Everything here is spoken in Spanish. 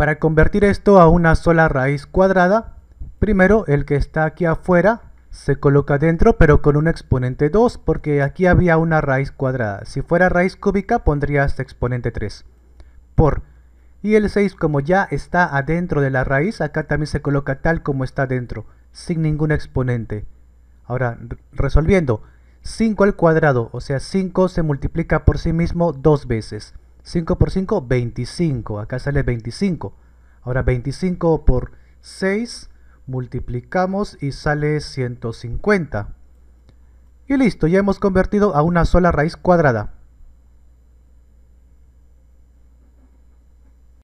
Para convertir esto a una sola raíz cuadrada, primero el que está aquí afuera se coloca dentro pero con un exponente 2 porque aquí había una raíz cuadrada. Si fuera raíz cúbica pondrías este exponente 3 por. Y el 6 como ya está adentro de la raíz, acá también se coloca tal como está dentro, sin ningún exponente. Ahora, resolviendo, 5 al cuadrado, o sea 5 se multiplica por sí mismo dos veces. 5 por 5, 25. Acá sale 25. Ahora 25 por 6, multiplicamos y sale 150. Y listo, ya hemos convertido a una sola raíz cuadrada.